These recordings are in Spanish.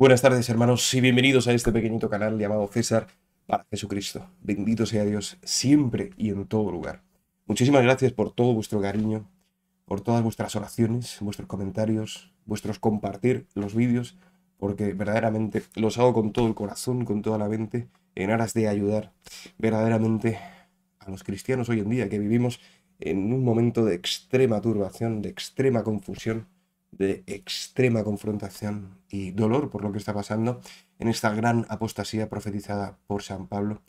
Buenas tardes hermanos y bienvenidos a este pequeñito canal llamado César para Jesucristo. Bendito sea Dios siempre y en todo lugar. Muchísimas gracias por todo vuestro cariño, por todas vuestras oraciones, vuestros comentarios, vuestros compartir los vídeos, porque verdaderamente los hago con todo el corazón, con toda la mente, en aras de ayudar verdaderamente a los cristianos hoy en día que vivimos en un momento de extrema turbación, de extrema confusión de extrema confrontación y dolor por lo que está pasando en esta gran apostasía profetizada por San Pablo,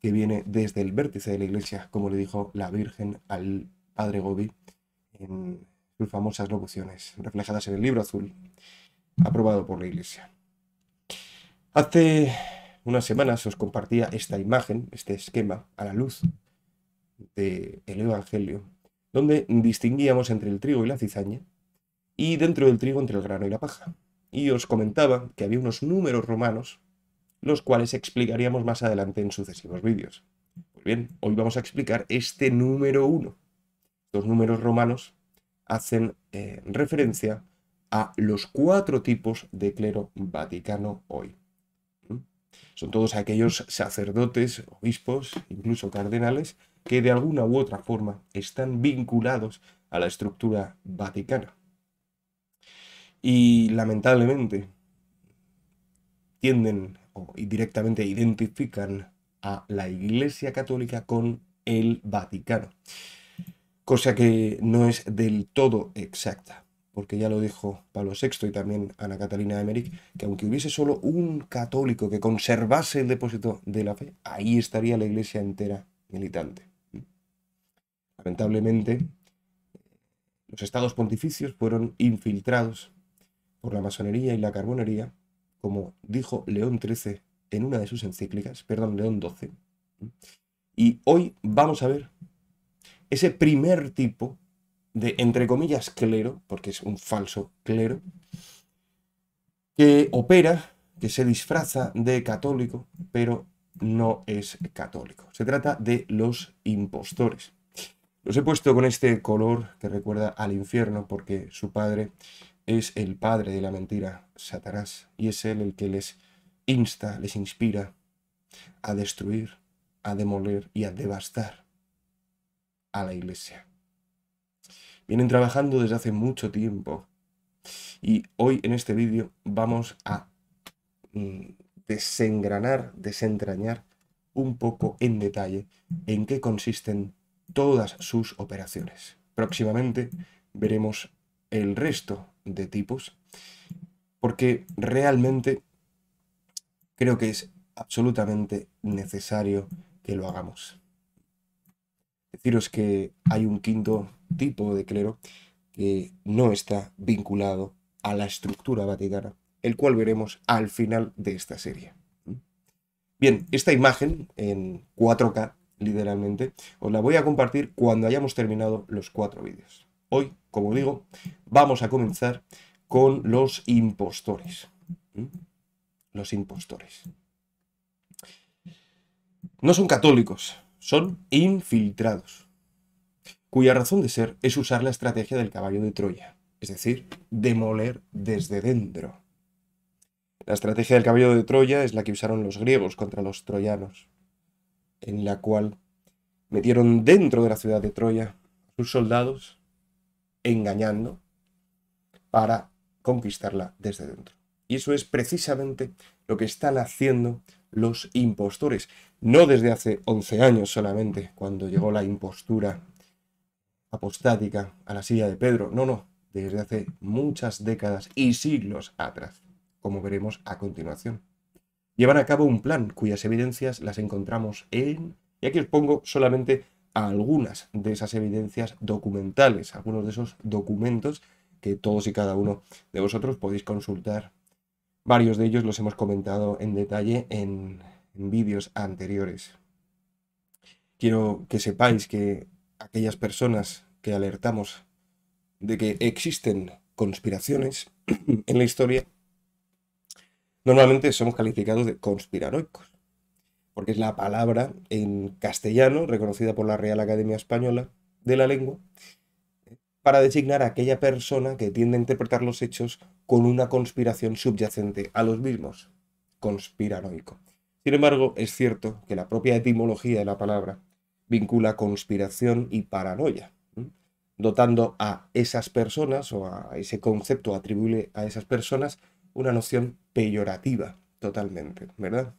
que viene desde el vértice de la iglesia, como le dijo la Virgen al Padre Gobi en sus famosas locuciones, reflejadas en el libro azul, aprobado por la iglesia. Hace unas semanas os compartía esta imagen, este esquema, a la luz del Evangelio, donde distinguíamos entre el trigo y la cizaña, y dentro del trigo entre el grano y la paja. Y os comentaba que había unos números romanos, los cuales explicaríamos más adelante en sucesivos vídeos. Pues bien, hoy vamos a explicar este número uno. Los números romanos hacen eh, referencia a los cuatro tipos de clero vaticano hoy. ¿Mm? Son todos aquellos sacerdotes, obispos, incluso cardenales, que de alguna u otra forma están vinculados a la estructura vaticana y lamentablemente tienden y directamente identifican a la Iglesia Católica con el Vaticano, cosa que no es del todo exacta porque ya lo dijo Pablo VI y también Ana Catalina Emmerich, que aunque hubiese solo un católico que conservase el depósito de la fe, ahí estaría la iglesia entera militante. Lamentablemente, los estados pontificios fueron infiltrados por la masonería y la carbonería, como dijo León XIII en una de sus encíclicas, perdón, León XII. Y hoy vamos a ver ese primer tipo de, entre comillas, clero, porque es un falso clero, que opera, que se disfraza de católico, pero no es católico. Se trata de los impostores. Los he puesto con este color que recuerda al infierno porque su padre es el padre de la mentira, Satanás, y es él el que les insta, les inspira a destruir, a demoler y a devastar a la iglesia. Vienen trabajando desde hace mucho tiempo y hoy en este vídeo vamos a mm, desengranar, desentrañar un poco en detalle en qué consisten todas sus operaciones. Próximamente veremos el resto de tipos, porque realmente creo que es absolutamente necesario que lo hagamos. Deciros que hay un quinto tipo de clero que no está vinculado a la estructura vaticana, el cual veremos al final de esta serie. Bien, esta imagen en 4K, literalmente, os la voy a compartir cuando hayamos terminado los cuatro vídeos. Hoy, como digo, vamos a comenzar con los impostores. ¿Mm? Los impostores. No son católicos, son infiltrados, cuya razón de ser es usar la estrategia del caballo de Troya, es decir, demoler desde dentro. La estrategia del caballo de Troya es la que usaron los griegos contra los troyanos, en la cual metieron dentro de la ciudad de Troya sus soldados engañando para conquistarla desde dentro. Y eso es precisamente lo que están haciendo los impostores. No desde hace 11 años solamente, cuando llegó la impostura apostática a la silla de Pedro. No, no, desde hace muchas décadas y siglos atrás, como veremos a continuación. Llevan a cabo un plan cuyas evidencias las encontramos en... Y aquí os pongo solamente algunas de esas evidencias documentales, algunos de esos documentos que todos y cada uno de vosotros podéis consultar. Varios de ellos los hemos comentado en detalle en, en vídeos anteriores. Quiero que sepáis que aquellas personas que alertamos de que existen conspiraciones en la historia, normalmente somos calificados de conspiranoicos porque es la palabra en castellano reconocida por la Real Academia Española de la Lengua, para designar a aquella persona que tiende a interpretar los hechos con una conspiración subyacente a los mismos, conspiranoico. Sin embargo, es cierto que la propia etimología de la palabra vincula conspiración y paranoia, dotando a esas personas o a ese concepto atribuible a esas personas una noción peyorativa totalmente, ¿verdad?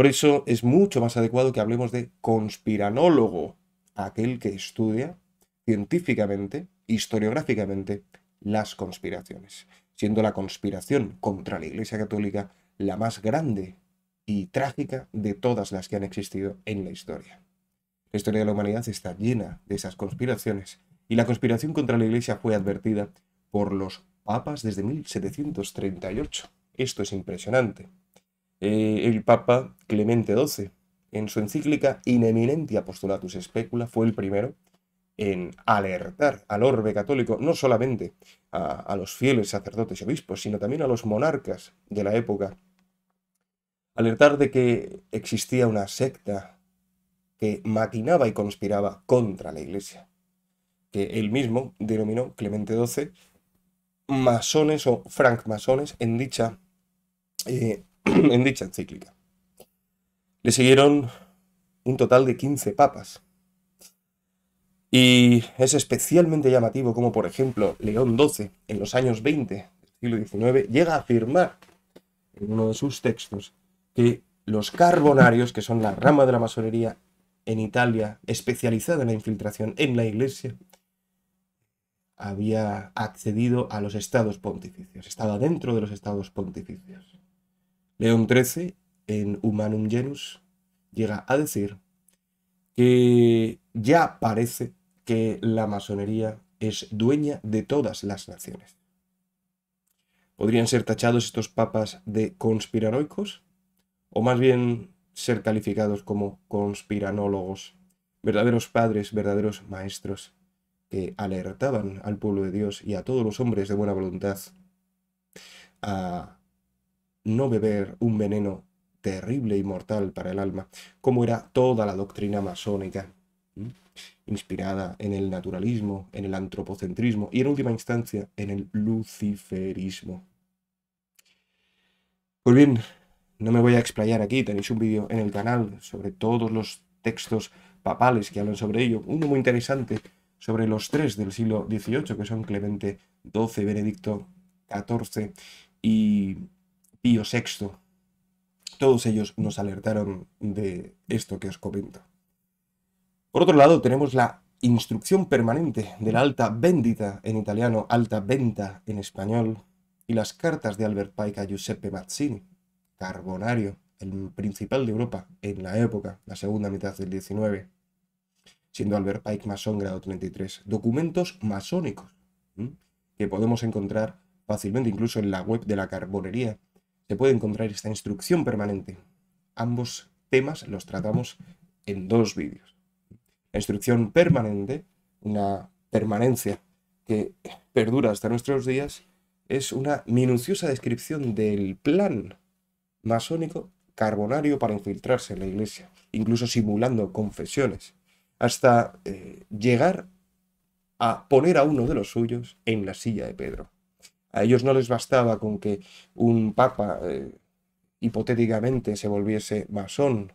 Por eso es mucho más adecuado que hablemos de conspiranólogo, aquel que estudia científicamente, historiográficamente, las conspiraciones, siendo la conspiración contra la Iglesia Católica la más grande y trágica de todas las que han existido en la historia. La historia de la humanidad está llena de esas conspiraciones y la conspiración contra la Iglesia fue advertida por los papas desde 1738. Esto es impresionante. Eh, el Papa Clemente XII, en su encíclica In eminenti postulatus specula, fue el primero en alertar al orbe católico, no solamente a, los fieles sacerdotes y obispos, sino también a los monarcas de la época, alertar de que existía una secta que maquinaba y conspiraba contra la Iglesia, que él mismo denominó Clemente XII masones o francmasones en dicha eh, en dicha encíclica. Le siguieron un total de 15 papas. Y es especialmente llamativo como, por ejemplo, León XII, en los años 20 del siglo XIX, llega a afirmar en uno de sus textos que los carbonarios, que son la rama de la masonería en Italia especializada en la infiltración en la iglesia, había accedido a los estados pontificios, estaba dentro de los estados pontificios. León XIII, en Humanum Genus, llega a decir que ya parece que la masonería es dueña de todas las naciones. ¿Podrían ser tachados estos papas de conspiranoicos? O más bien ser calificados como conspiranólogos, verdaderos padres, verdaderos maestros, que alertaban al pueblo de Dios y a todos los hombres de buena voluntad a no beber un veneno terrible y mortal para el alma, como era toda la doctrina masónica, inspirada en el naturalismo, en el antropocentrismo y en última instancia en el luciferismo. Pues bien, no me voy a explayar aquí, tenéis un vídeo en el canal sobre todos los textos papales que hablan sobre ello, uno muy interesante sobre los tres del siglo XVIII, que son Clemente XII, Benedicto XIV y Pío VI. Todos ellos nos alertaron de esto que os comento. Por otro lado, tenemos la instrucción permanente de la alta bendita en italiano, alta venta en español, y las cartas de Albert Pike a Giuseppe Mazzini, carbonario, el principal de Europa en la época, la segunda mitad del 19, siendo Albert Pike masón grado 33. Documentos masónicos que podemos encontrar fácilmente incluso en la web de la carbonería se puede encontrar esta instrucción permanente. Ambos temas los tratamos en dos vídeos. La instrucción permanente, una permanencia que perdura hasta nuestros días, es una minuciosa descripción del plan masónico carbonario para infiltrarse en la iglesia, incluso simulando confesiones, hasta eh, llegar a poner a uno de los suyos en la silla de Pedro. A ellos no les bastaba con que un papa eh, hipotéticamente se volviese masón,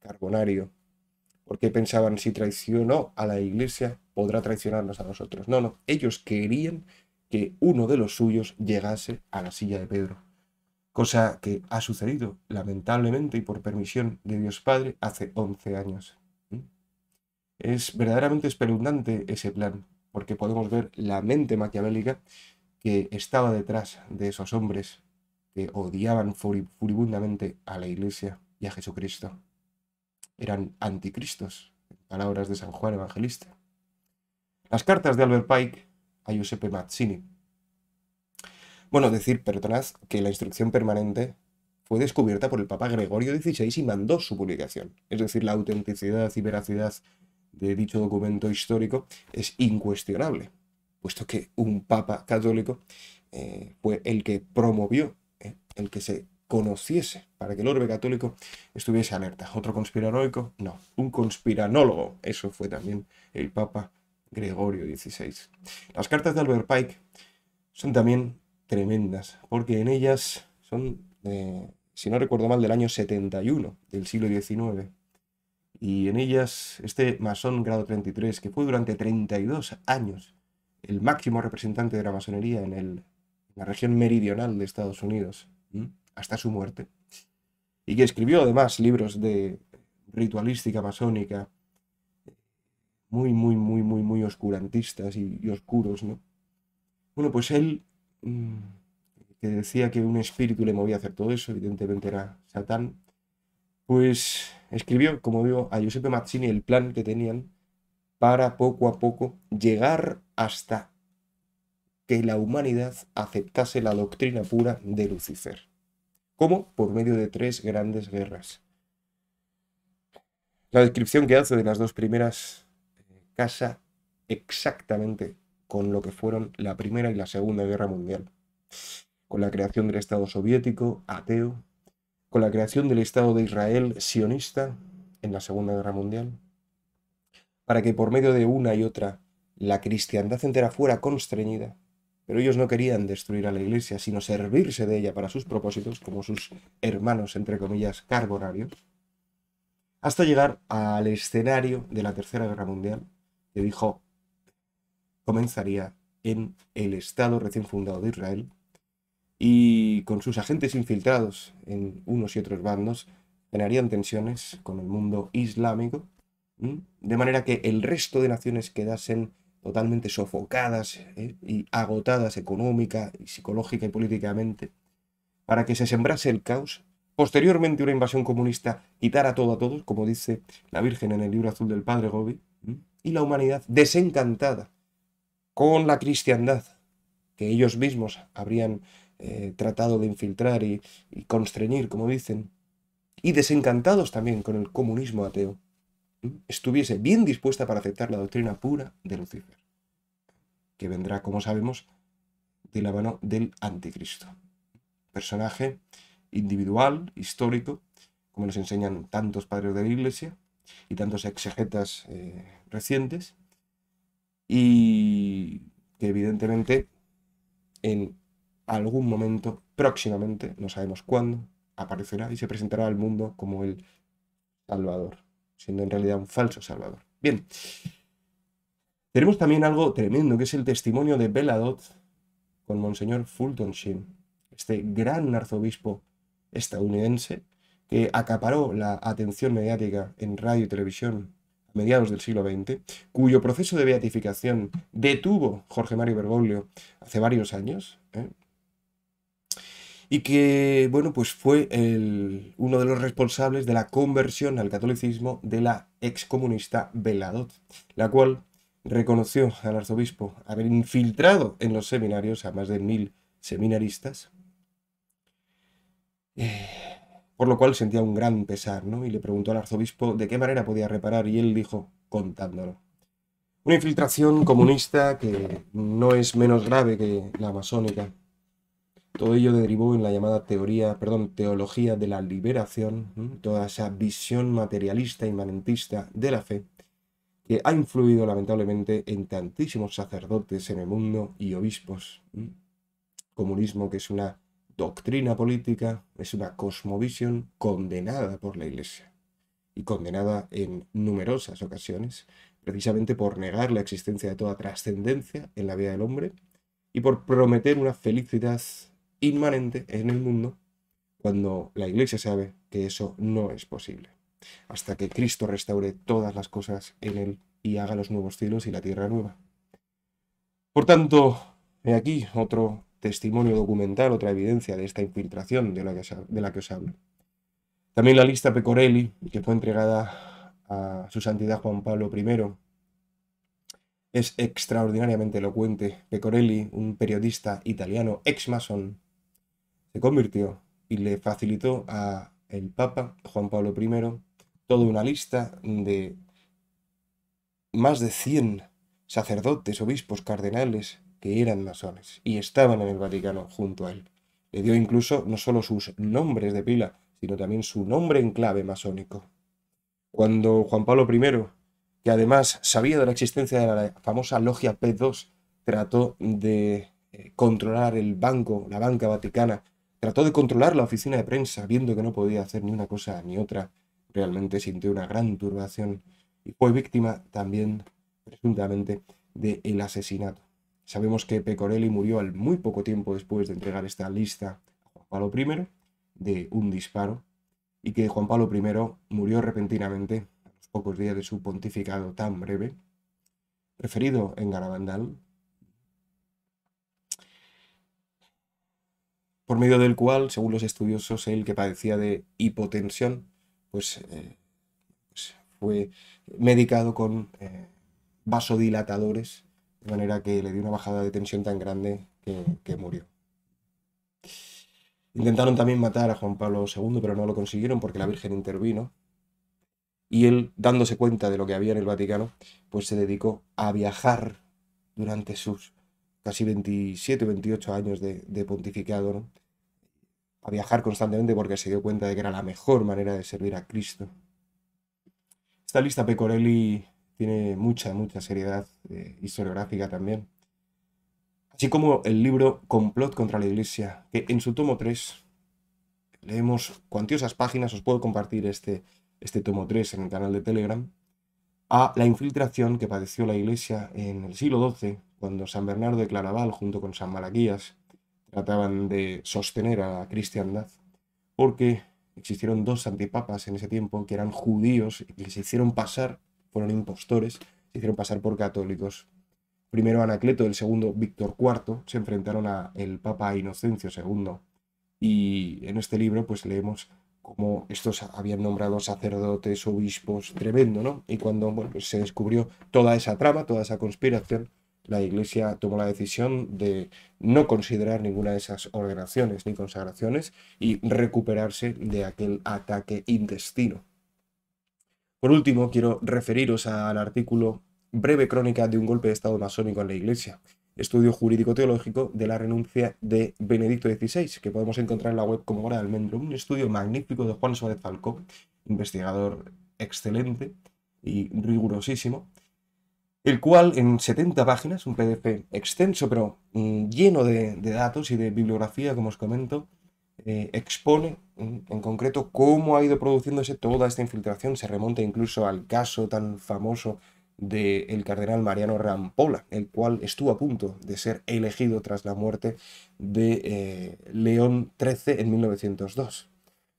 carbonario, porque pensaban si traicionó a la iglesia podrá traicionarnos a nosotros. No, no, ellos querían que uno de los suyos llegase a la silla de Pedro, cosa que ha sucedido lamentablemente y por permisión de Dios Padre hace 11 años. ¿Mm? Es verdaderamente espeluznante ese plan, porque podemos ver la mente maquiavélica que estaba detrás de esos hombres que odiaban furibundamente a la iglesia y a Jesucristo. Eran anticristos, en palabras de San Juan Evangelista. Las cartas de Albert Pike a Giuseppe Mazzini. Bueno, decir, perdonad, que la instrucción permanente fue descubierta por el Papa Gregorio XVI y mandó su publicación. Es decir, la autenticidad y veracidad de dicho documento histórico es incuestionable puesto que un papa católico eh, fue el que promovió, eh, el que se conociese, para que el orbe católico estuviese alerta. ¿Otro conspiranoico? No, un conspiranólogo. Eso fue también el papa Gregorio XVI. Las cartas de Albert Pike son también tremendas, porque en ellas son, eh, si no recuerdo mal, del año 71 del siglo XIX. Y en ellas, este masón grado 33, que fue durante 32 años el máximo representante de la masonería en, la región meridional de Estados Unidos, hasta su muerte, y que escribió además libros de ritualística masónica muy, muy, muy, muy, muy oscurantistas y, oscuros, ¿no? Bueno, pues él, mm, que decía que un espíritu le movía a hacer todo eso, evidentemente era Satán, pues escribió, como digo, a Giuseppe Mazzini el plan que tenían para poco a poco llegar hasta que la humanidad aceptase la doctrina pura de Lucifer. como Por medio de tres grandes guerras. La descripción que hace de las dos primeras eh, casa exactamente con lo que fueron la Primera y la Segunda Guerra Mundial, con la creación del Estado soviético, ateo, con la creación del Estado de Israel sionista en la Segunda Guerra Mundial, para que por medio de una y otra la cristiandad entera fuera constreñida. Pero ellos no querían destruir a la iglesia, sino servirse de ella para sus propósitos, como sus hermanos, entre comillas, carbonarios, hasta llegar al escenario de la Tercera Guerra Mundial, que dijo comenzaría en el Estado recién fundado de Israel, y con sus agentes infiltrados en unos y otros bandos, generarían tensiones con el mundo islámico, de manera que el resto de naciones quedasen totalmente sofocadas ¿eh? y agotadas económica y psicológica y políticamente, para que se sembrase el caos, posteriormente una invasión comunista quitara todo a todos, como dice la Virgen en el libro azul del Padre Gobi, y la humanidad desencantada con la cristiandad, que ellos mismos habrían eh, tratado de infiltrar y constreñir, como dicen, y desencantados también con el comunismo ateo, estuviese bien dispuesta para aceptar la doctrina pura de Lucifer, que vendrá, como sabemos, de la mano del anticristo. Personaje individual, histórico, como nos enseñan tantos padres de la Iglesia y tantos exegetas eh, recientes, y que evidentemente en algún momento, próximamente, no sabemos cuándo, aparecerá y se presentará al mundo como el Salvador siendo en realidad un falso salvador. Bien, tenemos también algo tremendo, que es el testimonio de Belladot con Monseñor Fulton Sheen, este gran arzobispo estadounidense que acaparó la atención mediática en radio y televisión a mediados del siglo XX, cuyo proceso de beatificación detuvo Jorge Mario Bergoglio hace varios años, y que, bueno, pues fue uno de los responsables de la conversión al catolicismo de la excomunista Veladot la cual reconoció al arzobispo haber infiltrado en los seminarios a más de mil seminaristas, eh, por lo cual sentía un gran pesar, ¿no? Y le preguntó al arzobispo de qué manera podía reparar y él dijo, contándolo. Una infiltración comunista que no es menos grave que la masónica. Todo ello derivó en la llamada teoría, perdón, teología de la liberación, toda esa visión materialista y manentista de la fe que ha influido lamentablemente en tantísimos sacerdotes en el mundo y obispos. Comunismo que es una doctrina política, es una cosmovisión condenada por la Iglesia y condenada en numerosas ocasiones, precisamente por negar la existencia de toda trascendencia en la vida del hombre y por prometer una felicidad inmanente en el mundo cuando la Iglesia sabe que eso no es posible. Hasta que Cristo restaure todas las cosas en él y haga los nuevos cielos y la tierra nueva. Por tanto, he aquí otro testimonio documental, otra evidencia de esta infiltración de la que, de la que os hablo. También la lista Pecorelli, que fue entregada a su santidad Juan Pablo I, es extraordinariamente elocuente. Pecorelli, un periodista italiano ex mason se convirtió y le facilitó a el Papa Juan Pablo I toda una lista de más de 100 sacerdotes, obispos, cardenales que eran masones y estaban en el Vaticano junto a él. Le dio incluso no solo sus nombres de pila, sino también su nombre en clave masónico. Cuando Juan Pablo I, que además sabía de la existencia de la famosa logia P2, trató de eh, controlar el banco, la banca vaticana, Trató de controlar la oficina de prensa, viendo que no podía hacer ni una cosa ni otra. Realmente sintió una gran turbación y fue víctima también, presuntamente, del asesinato. Sabemos que Pecorelli murió al muy poco tiempo después de entregar esta lista a Juan Pablo I de un disparo y que Juan Pablo I murió repentinamente a los pocos días de su pontificado tan breve, referido en Garabandal, por medio del cual, según los estudiosos, el que padecía de hipotensión, pues, eh, pues fue medicado con eh, vasodilatadores, de manera que le dio una bajada de tensión tan grande que, que murió. Intentaron también matar a Juan Pablo II, pero no lo consiguieron porque la Virgen intervino. Y él, dándose cuenta de lo que había en el Vaticano, pues se dedicó a viajar durante sus casi 27, 28 años de, pontificado, a viajar constantemente porque se dio cuenta de que era la mejor manera de servir a Cristo. Esta lista Pecorelli tiene mucha, mucha seriedad eh, historiográfica también. Así como el libro Complot contra la Iglesia, que en su tomo 3 leemos cuantiosas páginas, os puedo compartir este, este tomo 3 en el canal de Telegram, a la infiltración que padeció la Iglesia en el siglo XII cuando San Bernardo de Claraval junto con San Malaquías trataban de sostener a la cristiandad, porque existieron dos antipapas en ese tiempo que eran judíos y que se hicieron pasar, fueron impostores, se hicieron pasar por católicos. Primero Anacleto, el segundo Víctor IV, se enfrentaron a el Papa Inocencio II. Y en este libro pues leemos cómo estos habían nombrado sacerdotes, obispos, tremendo, ¿no? Y cuando pues, se descubrió toda esa trama, toda esa conspiración, la Iglesia tomó la decisión de no considerar ninguna de esas ordenaciones ni consagraciones y recuperarse de aquel ataque intestino. Por último, quiero referiros al artículo Breve Crónica de un golpe de Estado masónico en la Iglesia, estudio jurídico-teológico de la renuncia de Benedicto XVI, que podemos encontrar en la web como Hora del Almendro, un estudio magnífico de Juan Suárez Falcón, investigador excelente y rigurosísimo, el cual en 70 páginas, un PDF extenso pero mm, lleno de, datos y de bibliografía, como os comento, eh, expone mm, en concreto cómo ha ido produciéndose toda esta infiltración. Se remonta incluso al caso tan famoso del cardenal Mariano Rampola, el cual estuvo a punto de ser elegido tras la muerte de eh, León XIII en 1902.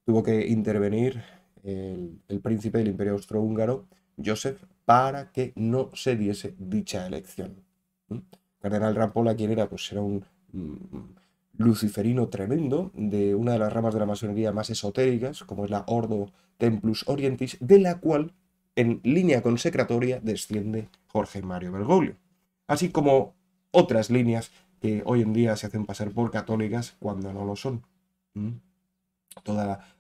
Tuvo que intervenir el, el príncipe del Imperio Austrohúngaro Joseph para que no se diese dicha elección. General ¿Mm? Cardenal Rampola, quien era, pues era un mm, luciferino tremendo de una de las ramas de la masonería más esotéricas, como es la Ordo Templus Orientis, de la cual en línea consecratoria desciende Jorge Mario Bergoglio, así como otras líneas que hoy en día se hacen pasar por católicas cuando no lo son. ¿Mm? Toda la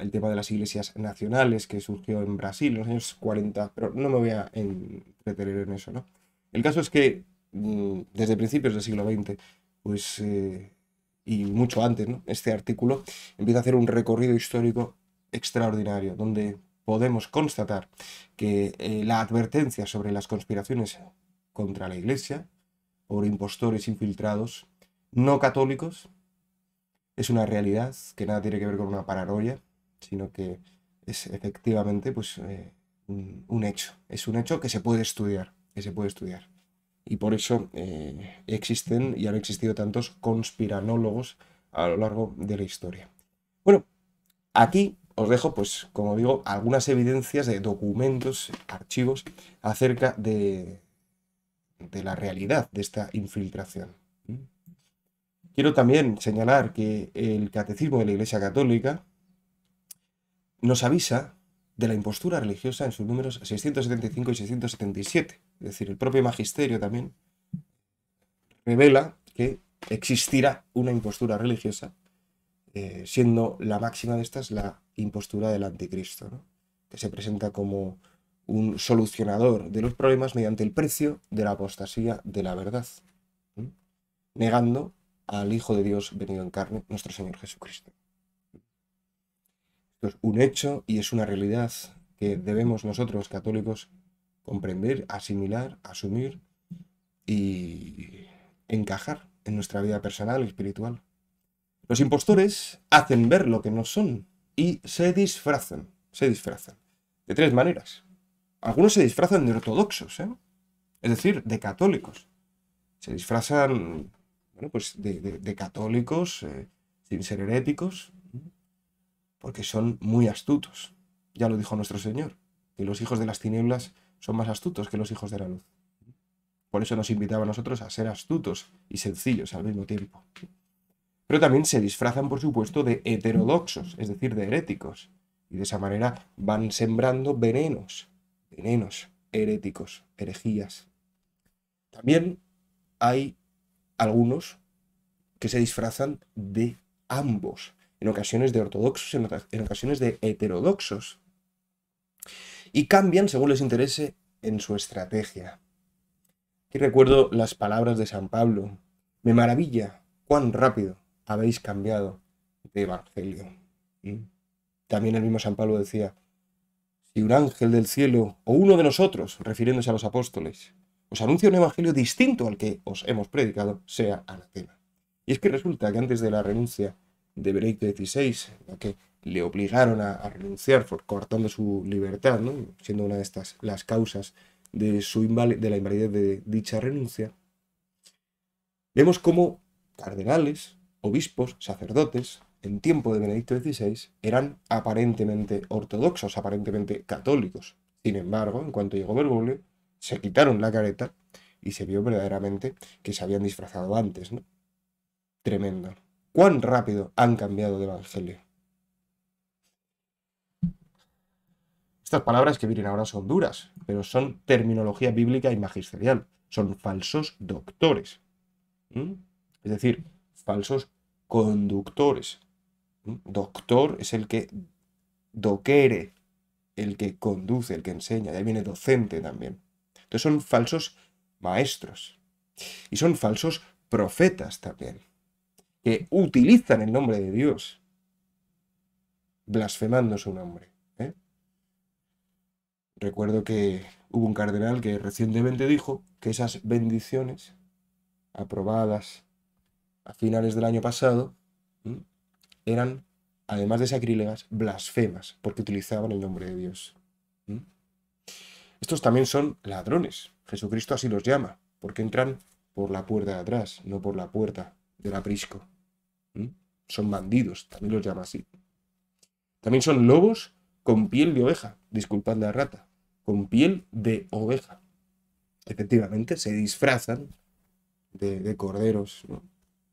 el tema de las iglesias nacionales que surgió en Brasil en los años 40, pero no me voy a entretener en eso, ¿no? El caso es que mm, desde principios del siglo XX, pues, eh, y mucho antes, Este artículo empieza a hacer un recorrido histórico extraordinario, donde podemos constatar que eh, la advertencia sobre las conspiraciones contra la Iglesia, por impostores infiltrados, no católicos, es una realidad que nada tiene que ver con una paranoia, sino que es efectivamente pues, eh, un, hecho. Es un hecho que se puede estudiar, que se puede estudiar. Y por eso eh, existen y han existido tantos conspiranólogos a lo largo de la historia. Bueno, aquí os dejo, pues, como digo, algunas evidencias de documentos, archivos, acerca de, de la realidad de esta infiltración. Quiero también señalar que el Catecismo de la Iglesia Católica nos avisa de la impostura religiosa en sus números 675 y 677. Es decir, el propio magisterio también revela que existirá una impostura religiosa, eh, siendo la máxima de estas la impostura del anticristo, que se presenta como un solucionador de los problemas mediante el precio de la apostasía de la verdad, negando al Hijo de Dios venido en carne, nuestro Señor Jesucristo. Esto es un hecho y es una realidad que debemos nosotros, católicos, comprender, asimilar, asumir y encajar en nuestra vida personal y espiritual. Los impostores hacen ver lo que no son y se disfrazan, se disfrazan, de tres maneras. Algunos se disfrazan de ortodoxos, ¿eh? es decir, de católicos. Se disfrazan bueno, pues de, católicos eh, sin ser heréticos, porque son muy astutos. Ya lo dijo nuestro Señor, que los hijos de las tinieblas son más astutos que los hijos de la luz. Por eso nos invitaba a nosotros a ser astutos y sencillos al mismo tiempo. Pero también se disfrazan, por supuesto, de heterodoxos, es decir, de heréticos. Y de esa manera van sembrando venenos, venenos heréticos, herejías. También hay algunos que se disfrazan de ambos, en ocasiones de ortodoxos, en, ocasiones de heterodoxos, y cambian según les interese en su estrategia. Y recuerdo las palabras de San Pablo, me maravilla cuán rápido habéis cambiado de evangelio. También el mismo San Pablo decía, si un ángel del cielo o uno de nosotros, refiriéndose a los apóstoles, anuncia un evangelio distinto al que os hemos predicado, sea anatema. Y es que resulta que antes de la renuncia de Benedicto XVI, que le obligaron a, renunciar por, cortando su libertad, siendo una de estas las causas de, su de la invalidez de dicha renuncia, vemos cómo cardenales, obispos, sacerdotes, en tiempo de Benedicto XVI, eran aparentemente ortodoxos, aparentemente católicos. Sin embargo, en cuanto llegó Bergoglio, se quitaron la careta y se vio verdaderamente que se habían disfrazado antes, ¿no? Tremendo. ¿Cuán rápido han cambiado de evangelio? Estas palabras que vienen ahora son duras, pero son terminología bíblica y magisterial. Son falsos doctores. Es decir, falsos conductores. Doctor es el que doquere, el que conduce, el que enseña. De ahí viene docente también. Entonces son falsos maestros. Y son falsos profetas también, que utilizan el nombre de Dios, blasfemando su nombre. ¿eh? Recuerdo que hubo un cardenal que recientemente dijo que esas bendiciones aprobadas a finales del año pasado eran, además de sacrílegas, blasfemas, porque utilizaban el nombre de Dios. Estos también son ladrones. Jesucristo así los llama, porque entran por la puerta de atrás, no por la puerta del aprisco. ¿Mm? Son bandidos, también los llama así. También son lobos con piel de oveja, disculpad la rata, con piel de oveja. Efectivamente, se disfrazan de, corderos.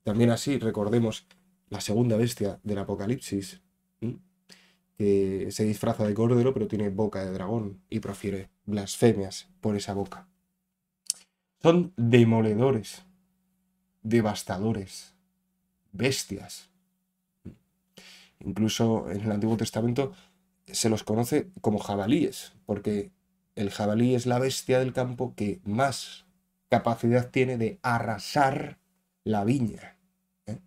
También así recordemos la segunda bestia del Apocalipsis, que se disfraza de cordero pero tiene boca de dragón y profiere blasfemias por esa boca. Son demoledores, devastadores, bestias. Incluso en el Antiguo Testamento se los conoce como jabalíes, porque el jabalí es la bestia del campo que más capacidad tiene de arrasar la viña. ¿eh?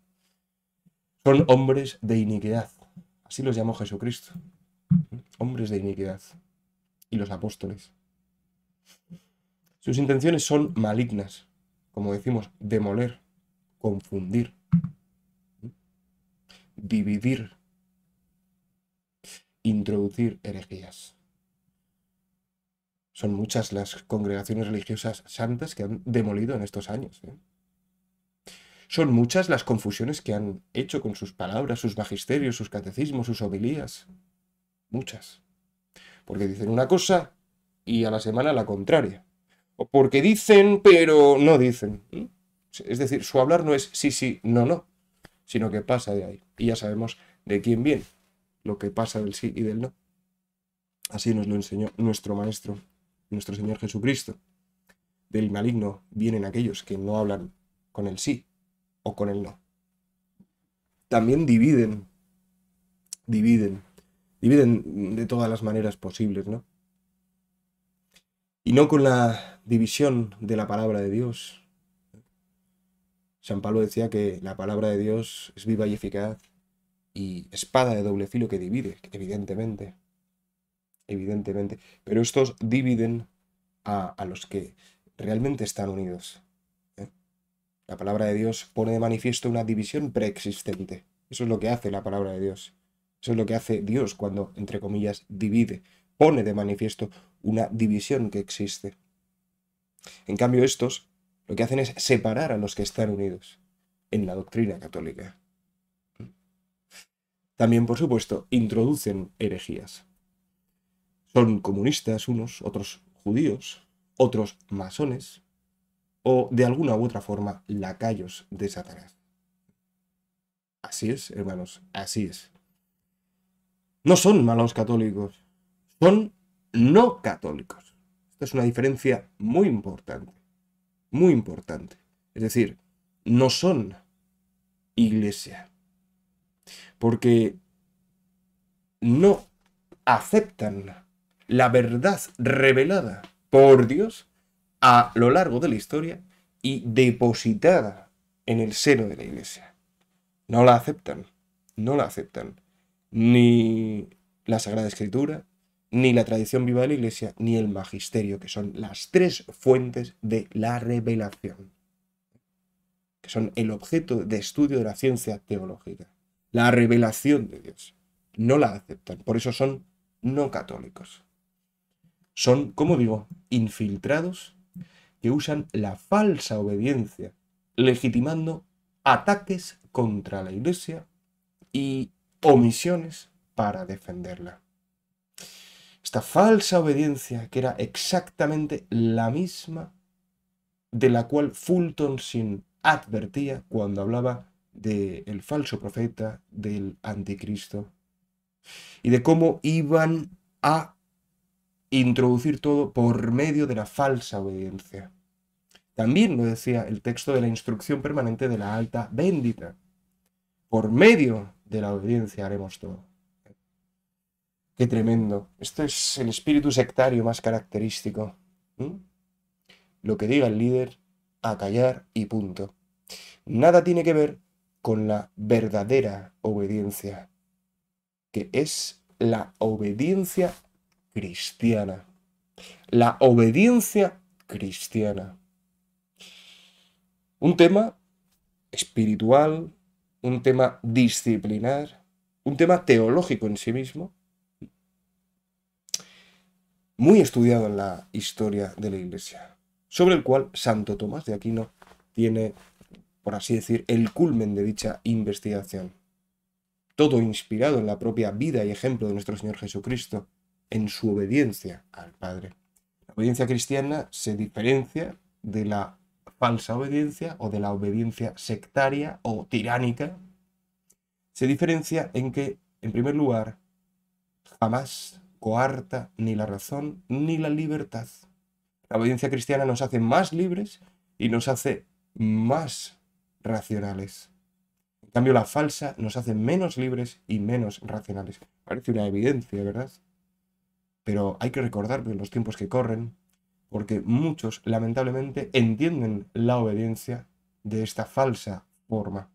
Son hombres de iniquidad, Así los llamó Jesucristo, hombres de iniquidad, y los apóstoles. Sus intenciones son malignas, como decimos, demoler, confundir, dividir, introducir herejías. Son muchas las congregaciones religiosas santas que han demolido en estos años. ¿eh? Son muchas las confusiones que han hecho con sus palabras, sus magisterios, sus catecismos, sus obelías. Muchas. Porque dicen una cosa y a la semana la contraria. O porque dicen, pero no dicen. ¿Mm? Es decir, su hablar no es sí, sí, no, no, sino que pasa de ahí. Y ya sabemos de quién viene lo que pasa del sí y del no. Así nos lo enseñó nuestro Maestro, nuestro Señor Jesucristo. Del maligno vienen aquellos que no hablan con el sí, o con el no. También dividen, dividen, dividen de todas las maneras posibles, ¿no? Y no con la división de la palabra de Dios. San Pablo decía que la palabra de Dios es viva y eficaz y espada de doble filo que divide, evidentemente. Evidentemente. Pero estos dividen a, a los que realmente están unidos, la palabra de Dios pone de manifiesto una división preexistente. Eso es lo que hace la palabra de Dios. Eso es lo que hace Dios cuando, entre comillas, divide, pone de manifiesto una división que existe. En cambio, estos lo que hacen es separar a los que están unidos en la doctrina católica. También, por supuesto, introducen herejías. Son comunistas unos, otros judíos, otros masones, o de alguna u otra forma lacayos de Satanás. Así es, hermanos, así es. No son malos católicos, son no católicos. Esta es una diferencia muy importante, muy importante. Es decir, no son iglesia, porque no aceptan la verdad revelada por Dios a lo largo de la historia y depositada en el seno de la Iglesia. No la aceptan, no la aceptan. Ni la Sagrada Escritura, ni la tradición viva de la Iglesia, ni el magisterio, que son las tres fuentes de la revelación, que son el objeto de estudio de la ciencia teológica, la revelación de Dios. No la aceptan, por eso son no católicos. Son, como digo, infiltrados que usan la falsa obediencia, legitimando ataques contra la Iglesia y omisiones para defenderla. Esta falsa obediencia que era exactamente la misma de la cual Fulton sin advertía cuando hablaba del falso profeta, del anticristo, y de cómo iban a introducir todo por medio de la falsa obediencia. También lo decía el texto de la instrucción permanente de la alta bendita. Por medio de la obediencia haremos todo. Qué tremendo. Esto es el espíritu sectario más característico. Lo que diga el líder, a callar y punto. Nada tiene que ver con la verdadera obediencia, que es la obediencia cristiana. La obediencia cristiana. Un tema espiritual, un tema disciplinar, un tema teológico en sí mismo, muy estudiado en la historia de la Iglesia, sobre el cual Santo Tomás de Aquino tiene, por así decir, el culmen de dicha investigación. Todo inspirado en la propia vida y ejemplo de nuestro Señor Jesucristo, en su obediencia al Padre. La obediencia cristiana se diferencia de la falsa obediencia o de la obediencia sectaria o tiránica. Se diferencia en que, en primer lugar, jamás coarta ni la razón ni la libertad. La obediencia cristiana nos hace más libres y nos hace más racionales. En cambio, la falsa nos hace menos libres y menos racionales. Parece una evidencia, ¿verdad? pero hay que recordar los tiempos que corren, porque muchos lamentablemente entienden la obediencia de esta falsa forma.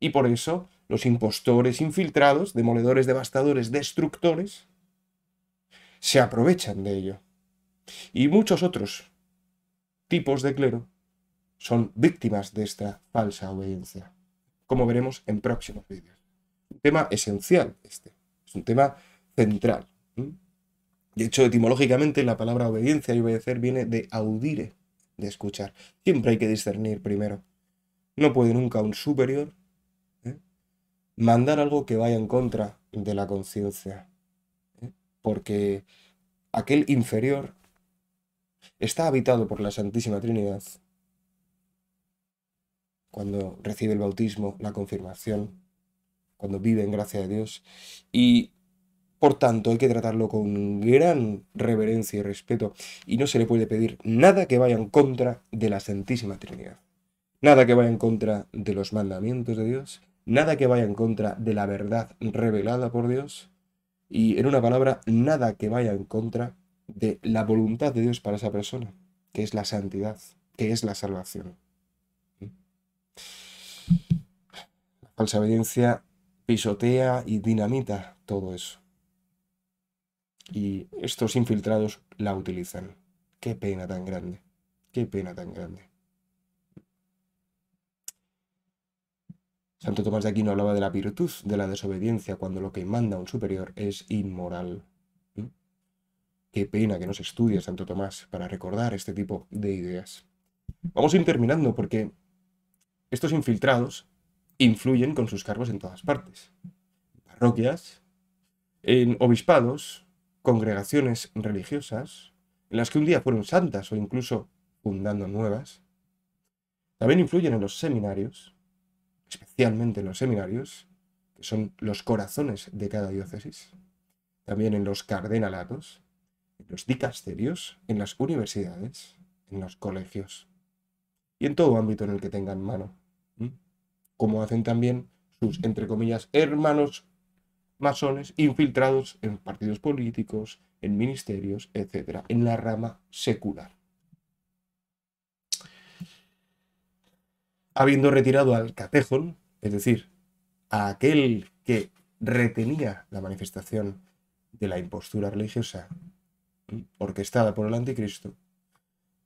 Y por eso los impostores infiltrados, demoledores, devastadores, destructores, se aprovechan de ello. Y muchos otros tipos de clero son víctimas de esta falsa obediencia, como veremos en próximos vídeos. Un tema esencial este, es un tema central. De hecho, etimológicamente, la palabra obediencia y obedecer viene de audire, de escuchar. Siempre hay que discernir primero. No puede nunca un superior ¿eh? mandar algo que vaya en contra de la conciencia. ¿eh? Porque aquel inferior está habitado por la Santísima Trinidad. Cuando recibe el bautismo, la confirmación, cuando vive en gracia de Dios. Y por tanto, hay que tratarlo con gran reverencia y respeto y no se le puede pedir nada que vaya en contra de la Santísima Trinidad. Nada que vaya en contra de los mandamientos de Dios, nada que vaya en contra de la verdad revelada por Dios y, en una palabra, nada que vaya en contra de la voluntad de Dios para esa persona, que es la santidad, que es la salvación. La falsa evidencia pisotea y dinamita todo eso y estos infiltrados la utilizan. Qué pena tan grande, qué pena tan grande. Santo Tomás de Aquino hablaba de la virtud de la desobediencia cuando lo que manda un superior es inmoral. ¿Mm? Qué pena que no se estudie Santo Tomás para recordar este tipo de ideas. Vamos a ir terminando porque estos infiltrados influyen con sus cargos en todas partes. Parroquias, en obispados, congregaciones religiosas, en las que un día fueron santas o incluso fundando nuevas. También influyen en los seminarios, especialmente en los seminarios, que son los corazones de cada diócesis, también en los cardenalatos, en los dicasterios, en las universidades, en los colegios y en todo ámbito en el que tengan mano, como hacen también sus, entre comillas, hermanos masones infiltrados en partidos políticos, en ministerios, etc., en la rama secular. Habiendo retirado al catejón, es decir, a aquel que retenía la manifestación de la impostura religiosa orquestada por el anticristo,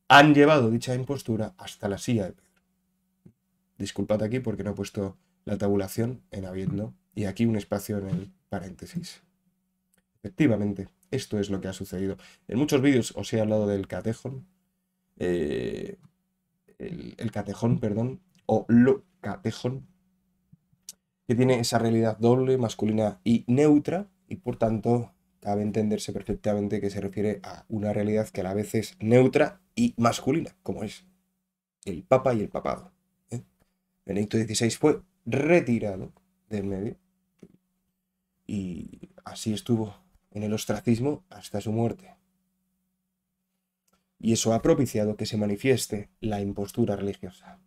han llevado dicha impostura hasta la silla de Pedro. Disculpad aquí porque no he puesto la tabulación en habiendo y aquí un espacio en el paréntesis. Efectivamente, esto es lo que ha sucedido. En muchos vídeos os he hablado del catejón. Eh, el, catejón, perdón. O lo catejón. Que tiene esa realidad doble, masculina y neutra. Y por tanto, cabe entenderse perfectamente que se refiere a una realidad que a la vez es neutra y masculina, como es el Papa y el Papado. en ¿eh? Benedicto XVI fue retirado del medio y así estuvo en el ostracismo hasta su muerte. Y eso ha propiciado que se manifieste la impostura religiosa.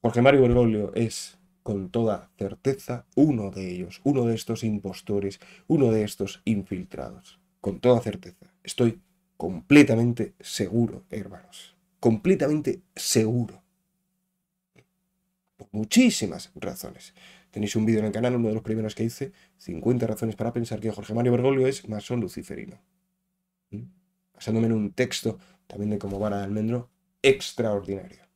porque Mario Bergoglio es, con toda certeza, uno de ellos, uno de estos impostores, uno de estos infiltrados. Con toda certeza. Estoy completamente seguro, hermanos. Completamente seguro. Por muchísimas razones. Tenéis un vídeo en el canal, uno de los primeros que hice, 50 razones para pensar que Jorge Mario Bergoglio es masón luciferino. Pasándome ¿Mm? Basándome en un texto también de como vara de almendro, extraordinario.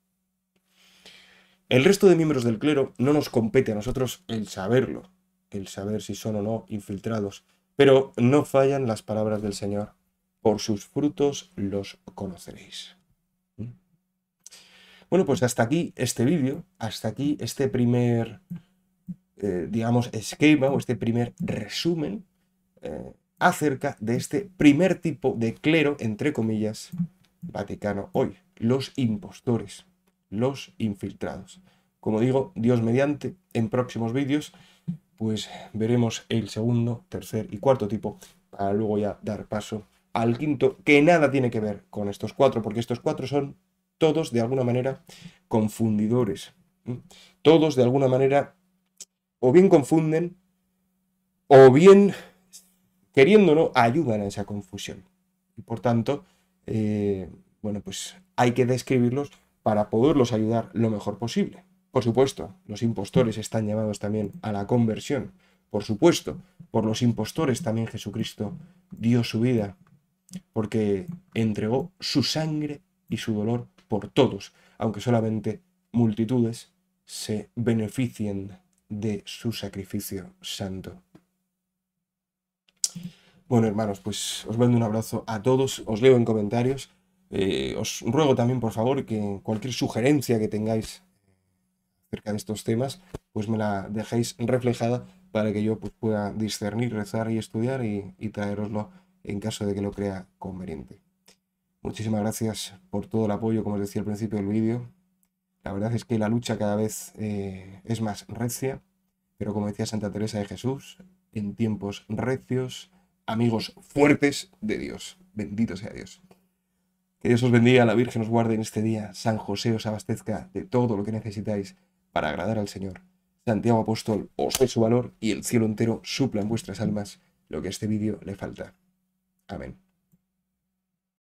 El resto de miembros del clero no nos compete a nosotros el saberlo, el saber si son o no infiltrados, pero no fallan las palabras del Señor, por sus frutos los conoceréis. ¿Mm? Bueno, pues hasta aquí este vídeo, hasta aquí este primer eh, digamos, esquema o este primer resumen eh, acerca de este primer tipo de clero, entre comillas, Vaticano hoy, los impostores, los infiltrados. Como digo, Dios mediante, en próximos vídeos, pues veremos el segundo, tercer y cuarto tipo, para luego ya dar paso al quinto, que nada tiene que ver con estos cuatro, porque estos cuatro son todos de alguna manera confundidores, todos de alguna manera o bien confunden, o bien, queriéndolo, ayudan a esa confusión. Y por tanto, eh, bueno, pues hay que describirlos para poderlos ayudar lo mejor posible. Por supuesto, los impostores están llamados también a la conversión. Por supuesto, por los impostores también Jesucristo dio su vida, porque entregó su sangre y su dolor por todos, aunque solamente multitudes se beneficien de su sacrificio santo. Bueno, hermanos, pues os mando un abrazo a todos, os leo en comentarios. Eh, os ruego también, por favor, que cualquier sugerencia que tengáis acerca de estos temas, pues me la dejéis reflejada para que yo pues, pueda discernir, rezar y estudiar y, y traeroslo en caso de que lo crea conveniente. Muchísimas gracias por todo el apoyo, como os decía al principio del vídeo, la verdad es que la lucha cada vez eh, es más recia, pero como decía Santa Teresa de Jesús, en tiempos recios, amigos fuertes de Dios. Bendito sea Dios. Que Dios os bendiga, la Virgen os guarde en este día, San José os abastezca de todo lo que necesitáis para agradar al Señor. Santiago Apóstol os dé su valor y el cielo entero supla en vuestras almas lo que a este vídeo le falta. Amén.